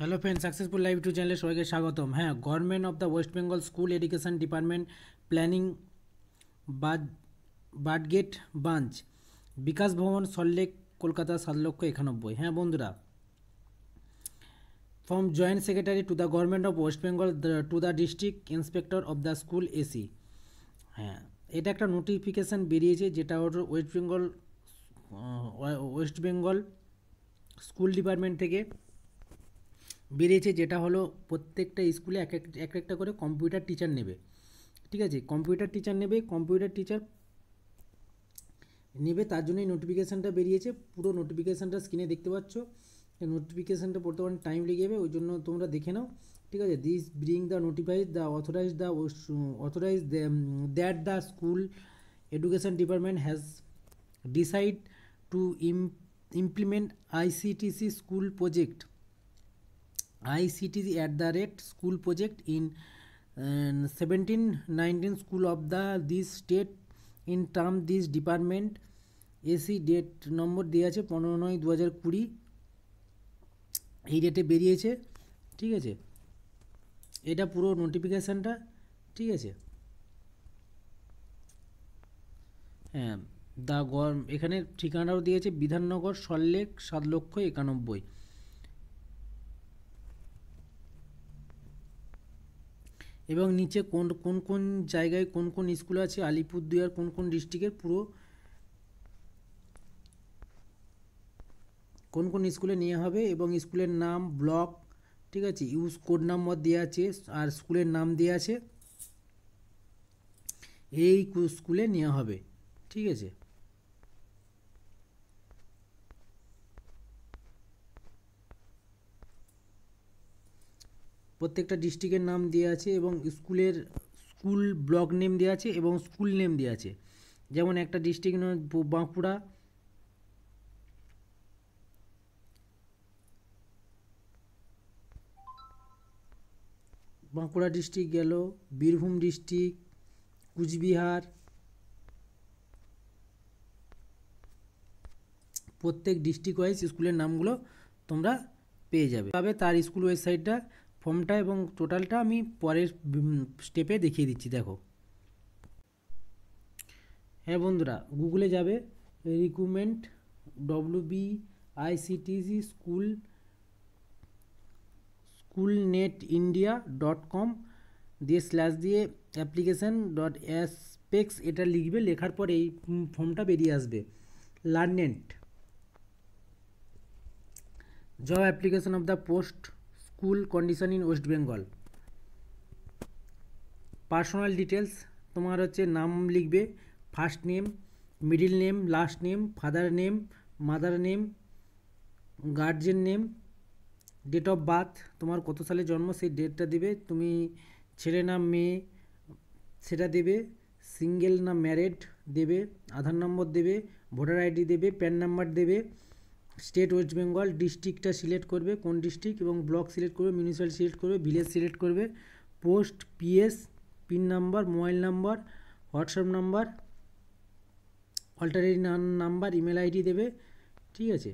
hello friend successful live to চ্যানেলে সবাইকে স্বাগতম হ্যাঁ government of the West Bengal school education department planning budget branch Bikash Bhavan Salt Lake Kolkata সাত লক্ষ একানব্বই হ্যাঁ বন্ধুরা from joint secretary to the government of West Bengal to the district inspector of the school এসি হ্যাঁ এটা একটা নোটিফিকেশান বেরিয়েছে যেটা হলো West Bengal West Bengal school department থেকে বেরিয়েছে যেটা হলো প্রত্যেকটা স্কুলে এক এক একটা করে কম্পিউটার টিচার নেবে ঠিক আছে কম্পিউটার টিচার নেবে কম্পিউটার টিচার নেবে তার জন্যই নোটিফিকেশানটা বেরিয়েছে পুরো নোটিফিকেশানটা স্ক্রিনে দেখতে পাচ্ছ নোটিফিকেশানটা পড়তে অনেক টাইম লেগে যাবে ওই জন্য তোমরা দেখে নাও ঠিক আছে this bring the notifies the authorise the authorise that the school education department has decide to im implement ICTC school project ICT at the rate school project in seventeen nineteen school of the this state in term this department এসি date number দেওয়া আছে পনেরো নয় দু হাজার কুড়ি এই ডেটে বেরিয়েছে ঠিক আছে এটা পুরো নোটিফিকেশানটা ঠিক আছে হ্যাঁ দ্য গর এখানে ঠিকানাও দিয়েছে বিধাননগর সল্লেক সাত লক্ষ একানব্বই এবং নিচে কোন কোন কোন জায়গায় কোন কোন স্কুল আছে আলিপুরদুয়ার কোন কোন ডিস্ট্রিক্টের পুরো কোন কোন স্কুলে নিয়ে হবে এবং স্কুলের নাম ব্লক ঠিক আছে ইউজ কোড নাম্বার দেওয়া আছে আর স্কুলের নাম দেওয়া আছে এই স্কুলে নেওয়া হবে ঠিক আছে প্রত্যেকটা ডিস্ট্রিক্টের নাম দেওয়া আছে এবং স্কুলের স্কুল ব্লক নেম দেওয়া আছে এবং স্কুল নেম দেওয়া আছে যেমন একটা ডিস্ট্রিক্ট বাঁকুড়া বাঁকুড়া ডিস্ট্রিক্ট গেল বীরভূম ডিস্ট্রিক্ট কুচবিহার প্রত্যেক ডিস্ট্রিক্ট ওয়াইজ স্কুলের নামগুলো তোমরা পেয়ে যাবে তবে তার স্কুল ওয়েবসাইটটা ফর্মটা এবং টোটালটা আমি পরের স্টেপে দেখিয়ে দিচ্ছি দেখো হ্যাঁ বন্ধুরা গুগলে যাবে recruitment W B ICTC school school net India dot com দিয়ে স্ল্যাশ দিয়ে অ্যাপ্লিকেশান ডট অ্যাসপেক্স এটা লিখবে লেখার পর এই ফর্মটা বেরিয়ে আসবে লার্নেন্ট job application of the post school condition in West Bengal personal details তোমার হচ্ছে নাম লিখবে first name middle name last name father name mother name guardian name date of birth তোমার কত সালে জন্ম সেই ডেটটা দেবে তুমি ছেলে না মেয়ে সেটা দেবে সিঙ্গেল না ম্যারেড দেবে আধার নম্বর দেবে ভোটার আইডি দেবে প্যান নাম্বার দেবে স্টেট ওয়েস্ট বেঙ্গল ডিস্ট্রিক্টটা সিলেক্ট করবে কোন ডিস্ট্রিক্ট এবং ব্লক সিলেক্ট করবে মিউনিসিপ্যাল সিলেক্ট করবে ভিলেজ সিলেক্ট করবে post PS pin number mobile number WhatsApp number alternative number email ID দেবে ঠিক আছে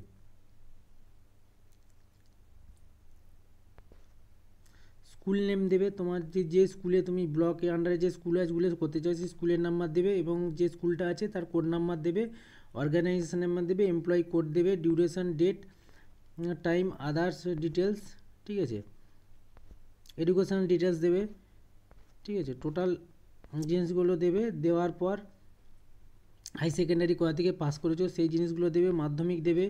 স্কুল নেম দেবে তোমার যে যে স্কুলে তুমি ব্লকে আন্ডারে যে স্কুল আজগুলো করতে চাও সেই স্কুলের নাম্বার দেবে এবং যে স্কুলটা আছে তার কোড নাম্বার দেবে অর্গানাইজেশন নাম্বার দেবে এমপ্লয়ি কোড দেবে duration date time others details ঠিক আছে এডুকেশান ডিটেলস দেবে ঠিক আছে টোটাল জিনিসগুলো দেবে দেওয়ার পর হাই সেকেন্ডারি কোথা থেকে পাস করেছো সেই জিনিসগুলো দেবে মাধ্যমিক দেবে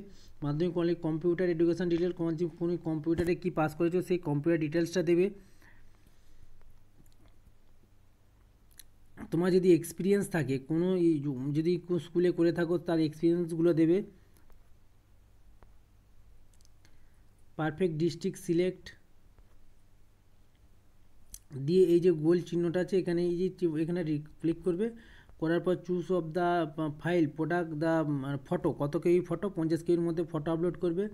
মাধ্যমিক অনেক কম্পিউটার এডুকেশান ডিটেল কোন কম্পিউটারে কী পাস করেছো সেই কম্পিউটার ডিটেলসটা দেবে তোমার যদি এক্সপিরিয়েন্স থাকে কোনো যদি স্কুলে করে থাকো তার এক্সপিরিয়েন্সগুলো দেবে পারফেক্ট ডিস্ট্রিক্ট সিলেক্ট দিয়ে এই যে গোল চিহ্নটা আছে এখানে এই যে এখানে ক্লিক করবে করার পর choose of the file product the photo কত কেবি ফটো পঞ্চাশ কেবির মধ্যে ফটো আপলোড করবে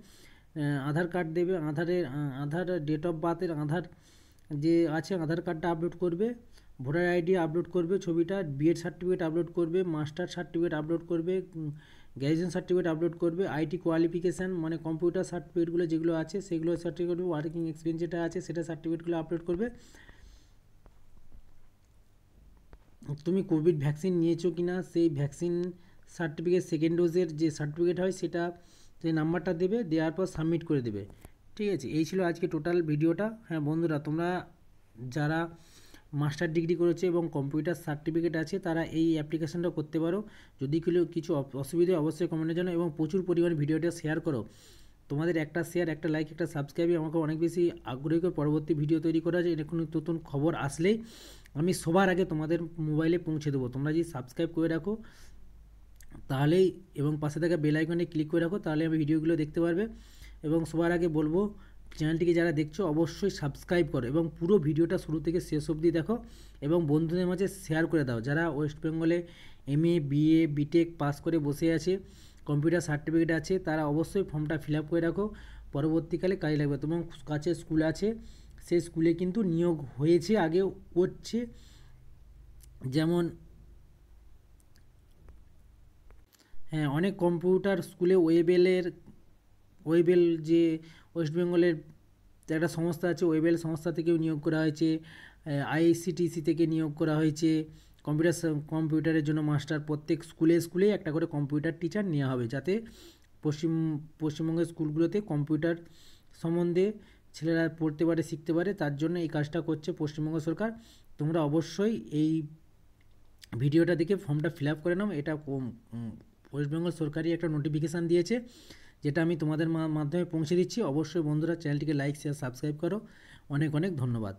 আধার কার্ড দেবে আধারের আধার ডেট অফ বার্থের আধার যে আছে আধার কার্ডটা আপলোড করবে ভোটার আইডি আপলোড করবে ছবিটা বিএড সার্টিফিকেট আপলোড করবে মাস্টার সার্টিফিকেট আপলোড করবে গ্র্যাজুয়েশন সার্টিফিকেট আপলোড করবে আইটি কোয়ালিফিকেশান মানে কম্পিউটার সার্টিফিকেটগুলো যেগুলো আছে সেগুলো সার্টিফিকেট ওয়ার্কিং এক্সপিরিয়েন্স যেটা আছে সেটা সার্টিফিকেটগুলো আপলোড করবে তুমি কোভিড ভ্যাকসিন নিয়েছো কি না সেই ভ্যাকসিন সার্টিফিকেট সেকেন্ড ডোজের যে সার্টিফিকেট হয় সেটা যে নাম্বারটা দেবে দেওয়ার পর সাবমিট করে দেবে ঠিক আছে এই ছিল আজকে টোটাল ভিডিওটা হ্যাঁ বন্ধুরা তোমরা যারা মাস্টার ডিগ্রি করেছে এবং কম্পিউটার সার্টিফিকেট আছে তারা এই অ্যাপ্লিকেশনটা করতে পারো যদি কিছু অসুবিধা অবশ্যই কমেন্টের জন্য এবং প্রচুর পরিমাণে ভিডিওটা শেয়ার করো তোমাদের একটা শেয়ার একটা লাইক একটা সাবস্ক্রাইবই আমাকে অনেক বেশি আগ্রহী করে পরবর্তী ভিডিও তৈরি করা যায় এরকম নতুন খবর আসলেই আমি সবার আগে তোমাদের মোবাইলে পৌঁছে দেবো তোমরা যদি সাবস্ক্রাইব করে রাখো তাহলেই এবং পাশে থাকা বেলাইকনে ক্লিক করে রাখো তাহলে আমি ভিডিওগুলো দেখতে পারবে এবং সবার আগে বলবো চ্যানেলটিকে যারা দেখছো অবশ্যই সাবস্ক্রাইব করো এবং পুরো ভিডিওটা শুরু থেকে শেষ অবধি দেখো এবং বন্ধুদের মাঝে শেয়ার করে দাও যারা ওয়েস্ট বেঙ্গলে M A BA BTech pass করে বসে আছে কম্পিউটার সার্টিফিকেট আছে তারা অবশ্যই ফর্মটা ফিল আপ করে রাখো পরবর্তীকালে কাজে লাগবে তোমার কাছে স্কুল আছে সে স্কুলে কিন্তু নিয়োগ হয়েছে আগে করছে যেমন হ্যাঁ অনেক কম্পিউটার স্কুলে ওয়েবেলের ওয়েবেল যে ওয়েস্ট বেঙ্গলের একটা সংস্থা আছে ওয়েবেল সংস্থা থেকেও নিয়োগ করা হয়েছে আইসিটিসি থেকে নিয়োগ করা হয়েছে কম্পিউটার কম্পিউটারের জন্য মাস্টার প্রত্যেক স্কুলে স্কুলে একটা করে কম্পিউটার টিচার নেওয়া হবে যাতে পশ্চিম পশ্চিমবঙ্গের স্কুলগুলোতে কম্পিউটার সম্বন্ধে ছেলেরা পড়তে পারে শিখতে পারে তার জন্য এই কাজটা করছে পশ্চিমবঙ্গ সরকার তোমরা অবশ্যই এই ভিডিওটা দেখে ফর্মটা ফিল আপ করে নাও এটা পশ্চিমবঙ্গ সরকারই একটা নোটিফিকেশান দিয়েছে যেটা আমি তোমাদের মাধ্যমে পৌঁছে দিচ্ছি অবশ্যই বন্ধুরা চ্যানেলটিকে লাইক শেয়ার সাবস্ক্রাইব করো অনেক অনেক ধন্যবাদ